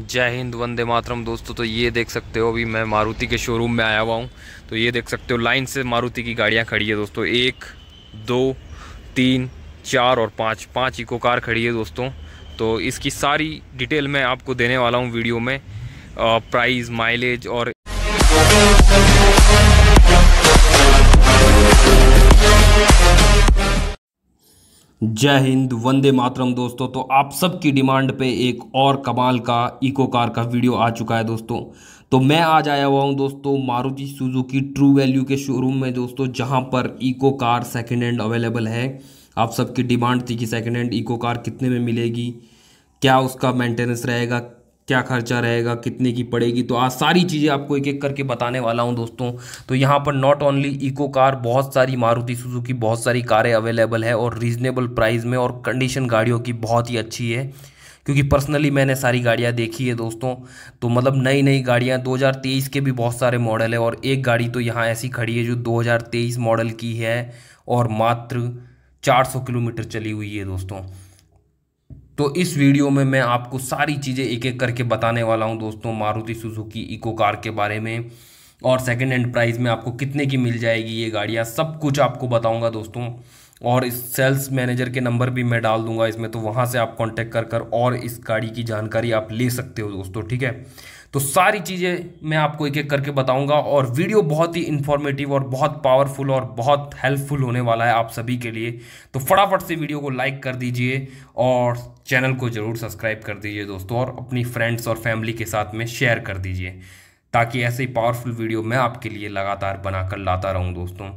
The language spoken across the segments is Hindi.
जय हिंद वंदे मातरम दोस्तों तो ये देख सकते हो अभी मैं मारुति के शोरूम में आया हुआ हूँ तो ये देख सकते हो लाइन से मारुति की गाड़ियाँ खड़ी है दोस्तों एक दो तीन चार और पाँच पाँच इको कार खड़ी है दोस्तों तो इसकी सारी डिटेल मैं आपको देने वाला हूँ वीडियो में प्राइस माइलेज और जय हिंद वंदे मातरम दोस्तों तो आप सबकी डिमांड पे एक और कमाल का इको कार का वीडियो आ चुका है दोस्तों तो मैं आज आया हुआ हूँ दोस्तों मारुति सुजुकी ट्रू वैल्यू के शोरूम में दोस्तों जहाँ पर Eeco car second hand available है आप सबकी डिमांड थी कि सेकेंड हैंड इको कार कितने में मिलेगी क्या उसका मेंटेनेंस रहेगा क्या खर्चा रहेगा कितने की पड़ेगी तो आज सारी चीज़ें आपको एक एक करके बताने वाला हूं दोस्तों तो यहां पर नॉट ओनली इको कार बहुत सारी मारुति सुजुकी बहुत सारी कारें अवेलेबल है और रीजनेबल प्राइस में और कंडीशन गाड़ियों की बहुत ही अच्छी है क्योंकि पर्सनली मैंने सारी गाड़ियाँ देखी है दोस्तों तो मतलब नई नई गाड़ियाँ 2023 के भी बहुत सारे मॉडल है और एक गाड़ी तो यहाँ ऐसी खड़ी है जो 2023 मॉडल की है और मात्र 400 किलोमीटर चली हुई है दोस्तों तो इस वीडियो में मैं आपको सारी चीज़ें एक एक करके बताने वाला हूँ दोस्तों मारुति सुजुकी इको कार के बारे में और सेकेंड हैंड प्राइस में आपको कितने की मिल जाएगी ये गाड़ियाँ सब कुछ आपको बताऊँगा दोस्तों और इस सेल्स मैनेजर के नंबर भी मैं डाल दूंगा इसमें तो वहाँ से आप कांटेक्ट कर कर और इस गाड़ी की जानकारी आप ले सकते हो दोस्तों ठीक है तो सारी चीज़ें मैं आपको एक एक करके बताऊंगा और वीडियो बहुत ही इन्फॉर्मेटिव और बहुत पावरफुल और बहुत हेल्पफुल होने वाला है आप सभी के लिए तो फटाफट से वीडियो को लाइक कर दीजिए और चैनल को ज़रूर सब्सक्राइब कर दीजिए दोस्तों और अपनी फ्रेंड्स और फैमिली के साथ में शेयर कर दीजिए ताकि ऐसे ही पावरफुल वीडियो मैं आपके लिए लगातार बनाकर लाता रहूँ दोस्तों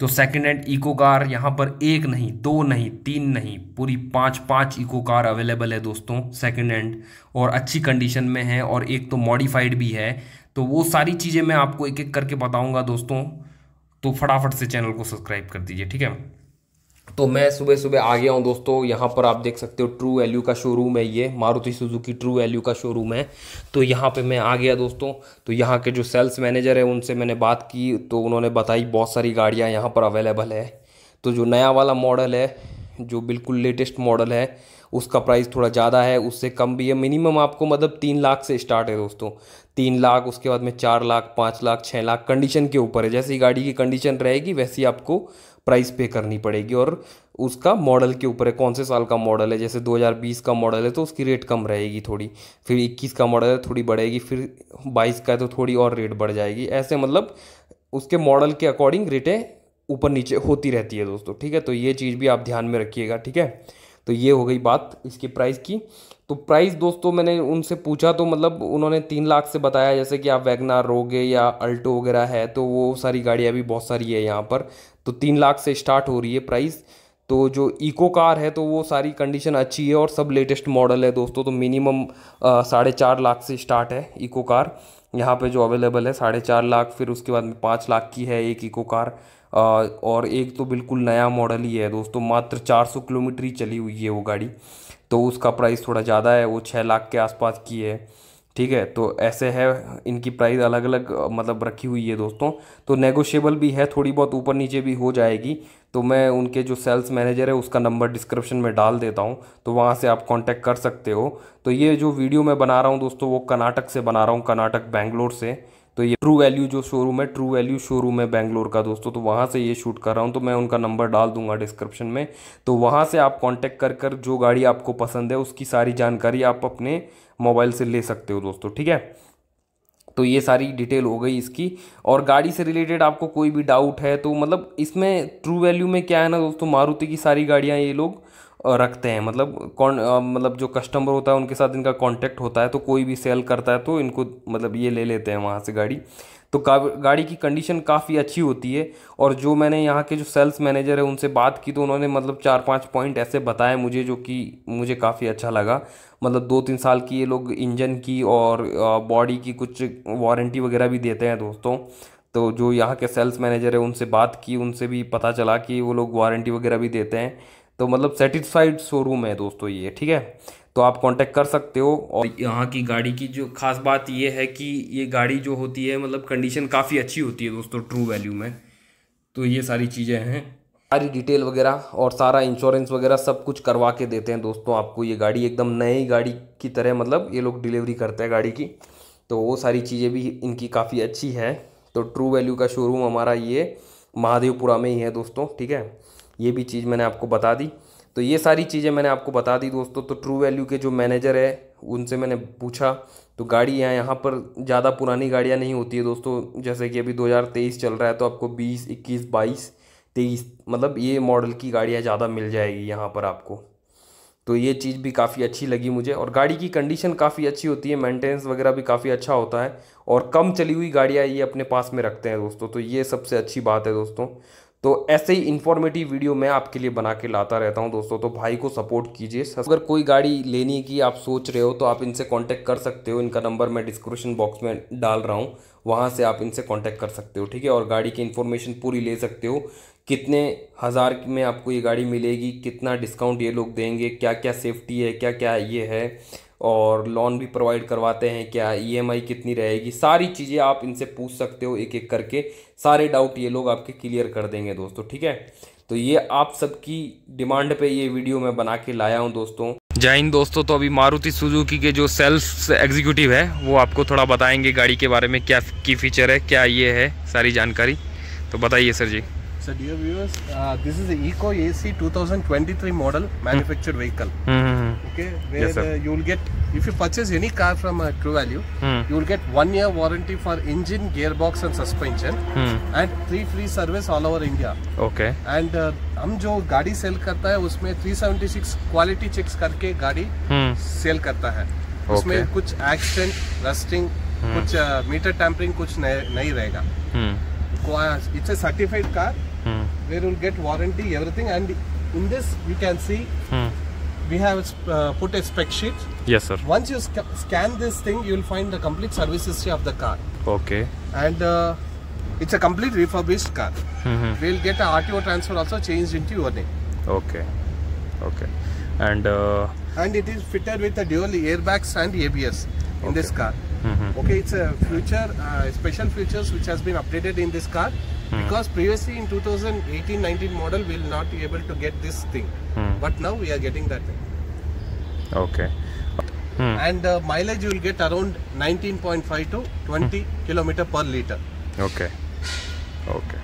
तो सेकेंड हैंड इको कार यहाँ पर एक नहीं दो नहीं तीन नहीं पूरी पाँच पाँच इको कार अवेलेबल है दोस्तों सेकेंड हैंड और अच्छी कंडीशन में है और एक तो मॉडिफाइड भी है तो वो सारी चीज़ें मैं आपको एक एक करके बताऊँगा दोस्तों तो फटाफट से चैनल को सब्सक्राइब कर दीजिए ठीक है तो मैं सुबह सुबह आ गया हूँ दोस्तों यहाँ पर आप देख सकते हो ट्रू वैल्यू का शोरूम है ये मारुति सुजुकी ट्रू वैल्यू का शोरूम है तो यहाँ पे मैं आ गया दोस्तों तो यहाँ के जो सेल्स मैनेजर है उनसे मैंने बात की तो उन्होंने बताई बहुत सारी गाड़ियाँ यहाँ पर अवेलेबल है तो जो नया वाला मॉडल है जो बिल्कुल लेटेस्ट मॉडल है उसका प्राइस थोड़ा ज़्यादा है उससे कम भी है मिनिमम आपको मतलब तीन लाख से स्टार्ट है दोस्तों तीन लाख उसके बाद में चार लाख पाँच लाख छः लाख कंडीशन के ऊपर है जैसी गाड़ी की कंडीशन रहेगी वैसी आपको प्राइस पे करनी पड़ेगी और उसका मॉडल के ऊपर है कौन से साल का मॉडल है जैसे 2020 का मॉडल है तो उसकी रेट कम रहेगी थोड़ी फिर 21 का मॉडल है थोड़ी बढ़ेगी फिर 22 का है तो थोड़ी और रेट बढ़ जाएगी ऐसे मतलब उसके मॉडल के अकॉर्डिंग रेटें ऊपर नीचे होती रहती है दोस्तों ठीक है तो ये चीज़ भी आप ध्यान में रखिएगा ठीक है तो ये हो गई बात इसकी प्राइस की तो प्राइस दोस्तों मैंने उनसे पूछा तो मतलब उन्होंने तीन लाख से बताया जैसे कि आप वैगनार रोगे या अल्टो वगैरह है तो वो सारी गाड़ियाँ भी बहुत सारी है यहाँ पर तो तीन लाख से स्टार्ट हो रही है प्राइस तो जो इको कार है तो वो सारी कंडीशन अच्छी है और सब लेटेस्ट मॉडल है दोस्तों तो मिनिमम साढ़े चार लाख से स्टार्ट है इको कार यहाँ पे जो अवेलेबल है साढ़े चार लाख फिर उसके बाद में पाँच लाख की है एक इको कार और एक तो बिल्कुल नया मॉडल ही है दोस्तों मात्र चार सौ किलोमीटर ही चली हुई है वो गाड़ी तो उसका प्राइस थोड़ा ज़्यादा है वो छः लाख के आसपास की है ठीक है तो ऐसे है इनकी प्राइस अलग अलग मतलब रखी हुई है दोस्तों तो नेगोशिएबल भी है थोड़ी बहुत ऊपर नीचे भी हो जाएगी तो मैं उनके जो सेल्स मैनेजर है उसका नंबर डिस्क्रिप्शन में डाल देता हूँ तो वहाँ से आप कांटेक्ट कर सकते हो तो ये जो वीडियो मैं बना रहा हूँ दोस्तों वो कर्नाटक से बना रहा हूँ कर्नाटक बेंगलोर से तो ये ट्रू वैल्यू जो शोरूम है ट्रू वैल्यू शोरूम है बैंगलोर का दोस्तों तो वहाँ से ये शूट कर रहा हूँ तो मैं उनका नंबर डाल दूंगा डिस्क्रिप्शन में तो वहाँ से आप कॉन्टैक्ट कर कर जो गाड़ी आपको पसंद है उसकी सारी जानकारी आप अपने मोबाइल से ले सकते हो दोस्तों ठीक है तो ये सारी डिटेल हो गई इसकी और गाड़ी से रिलेटेड आपको कोई भी डाउट है तो मतलब इसमें ट्रू वैल्यू में क्या है ना दोस्तों मारुति की सारी गाड़ियाँ ये लोग रखते हैं मतलब कौन मतलब जो कस्टमर होता है उनके साथ इनका कॉन्टैक्ट होता है तो कोई भी सेल करता है तो इनको मतलब ये ले लेते हैं वहाँ से गाड़ी तो गाड़ी की कंडीशन काफ़ी अच्छी होती है और जो मैंने यहाँ के जो सेल्स मैनेजर है उनसे बात की तो उन्होंने मतलब चार पाँच पॉइंट ऐसे बताए मुझे जो कि मुझे काफ़ी अच्छा लगा मतलब दो तीन साल की ये लोग इंजन की और बॉडी की कुछ वारंटी वगैरह भी देते हैं दोस्तों तो जो यहाँ के सेल्स मैनेजर है उनसे बात की उनसे भी पता चला कि वो लोग वारंटी वगैरह भी देते हैं तो मतलब सेटिस्फाइड शोरूम है दोस्तों ये ठीक है तो आप कांटेक्ट कर सकते हो और यहाँ की गाड़ी की जो खास बात ये है कि ये गाड़ी जो होती है मतलब कंडीशन काफ़ी अच्छी होती है दोस्तों ट्रू वैल्यू में तो ये सारी चीज़ें हैं सारी डिटेल वगैरह और सारा इंश्योरेंस वगैरह सब कुछ करवा के देते हैं दोस्तों आपको ये गाड़ी एकदम नई गाड़ी की तरह मतलब ये लोग डिलीवरी करते हैं गाड़ी की तो वो सारी चीज़ें भी इनकी काफ़ी अच्छी है तो ट्रू वैल्यू का शोरूम हमारा ये महादेवपुरा में ही है दोस्तों ठीक है ये भी चीज़ मैंने आपको बता दी तो ये सारी चीज़ें मैंने आपको बता दी दोस्तों तो ट्रू वैल्यू के जो मैनेजर है उनसे मैंने पूछा तो गाड़ियाँ यहाँ पर ज़्यादा पुरानी गाड़ियाँ नहीं होती है दोस्तों जैसे कि अभी 2023 चल रहा है तो आपको 20, 21, 22, 23 मतलब ये मॉडल की गाड़ियाँ ज़्यादा मिल जाएगी यहाँ पर आपको तो ये चीज़ भी काफ़ी अच्छी लगी मुझे और गाड़ी की कंडीशन काफ़ी अच्छी होती है मेंटेनेंस वगैरह भी काफ़ी अच्छा होता है और कम चली हुई गाड़ियाँ ये अपने पास में रखते हैं दोस्तों तो ये सबसे अच्छी बात है दोस्तों तो ऐसे ही इन्फॉर्मेटिव वीडियो मैं आपके लिए बना के लाता रहता हूँ दोस्तों तो भाई को सपोर्ट कीजिए अगर कोई गाड़ी लेने की आप सोच रहे हो तो आप इनसे कॉन्टैक्ट कर सकते हो इनका नंबर मैं डिस्क्रिप्शन बॉक्स में डाल रहा हूँ वहाँ से आप इनसे कॉन्टैक्ट कर सकते हो ठीक है और गाड़ी की इन्फॉर्मेशन पूरी ले सकते हो कितने हज़ार में आपको ये गाड़ी मिलेगी कितना डिस्काउंट ये लोग देंगे क्या क्या सेफ्टी है क्या क्या ये है और लोन भी प्रोवाइड करवाते हैं क्या ईएमआई e कितनी रहेगी सारी चीज़ें आप इनसे पूछ सकते हो एक एक करके सारे डाउट ये लोग आपके क्लियर कर देंगे दोस्तों ठीक है तो ये आप सबकी डिमांड पे ये वीडियो मैं बना के लाया हूँ दोस्तों जय हिंद दोस्तों तो अभी मारुति सुजुकी के जो सेल्फ एग्जीक्यूटिव है वो आपको थोड़ा बताएंगे गाड़ी के बारे में क्या की फीचर है क्या ये है सारी जानकारी तो बताइए sir ji So dear viewers, uh, this is the Eco AC 2023 model manufactured mm. vehicle. Mm -hmm. Okay, where yes, uh, you will get if you purchase any car from uh, True Value, mm. you will get one year warranty for engine, gearbox and suspension, mm. and three free service all over India. Okay. And uh, हम जो गाड़ी सेल करता है उसमें 376 क्वालिटी चेक्स करके गाड़ी सेल करता है okay. उसमें कुछ एक्सीडेंट रस्टिंग कुछ मीटर टैंपरिंग कुछ नहीं रहेगा it's a certified car where you'll get warranty, everything. And in this, you can see hmm. we have uh, put a spec sheet. Yes, sir. Once you sc scan this thing, you'll find the complete service history of the car. Okay. And uh, it's a complete refurbished car. Mm -hmm. We'll get a RTO transfer also changed into your name. Okay. Okay. And uh, and it is fitted with the dual airbags and ABS in okay. this car. Mm -hmm. Okay, it's a future uh, special features which has been updated in this car. Hmm. Because previously in 2018-19 model, we will not be able to get this thing. Hmm. But now we are getting that thing. Okay. Hmm. And uh, mileage you will get around 19.5 to 20 kilometer per liter. Okay. Okay.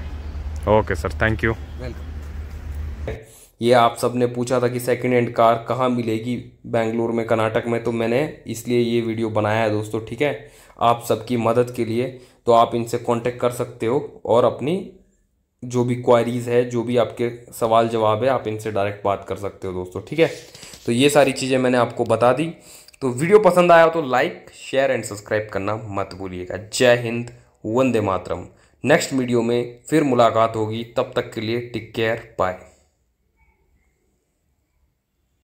Okay, sir. Thank you. Welcome. ये आप सब ने पूछा था कि सेकेंड हैंड कार कहाँ मिलेगी बेंगलोर में कर्नाटक में तो मैंने इसलिए ये वीडियो बनाया है दोस्तों ठीक है आप सबकी मदद के लिए तो आप इनसे कांटेक्ट कर सकते हो और अपनी जो भी क्वारीज़ है जो भी आपके सवाल जवाब है आप इनसे डायरेक्ट बात कर सकते हो दोस्तों ठीक है तो ये सारी चीज़ें मैंने आपको बता दी तो वीडियो पसंद आया तो लाइक शेयर एंड सब्सक्राइब करना मत भूलिएगा जय हिंद वंदे मातरम नेक्स्ट वीडियो में फिर मुलाकात होगी तब तक के लिए टेक केयर बाय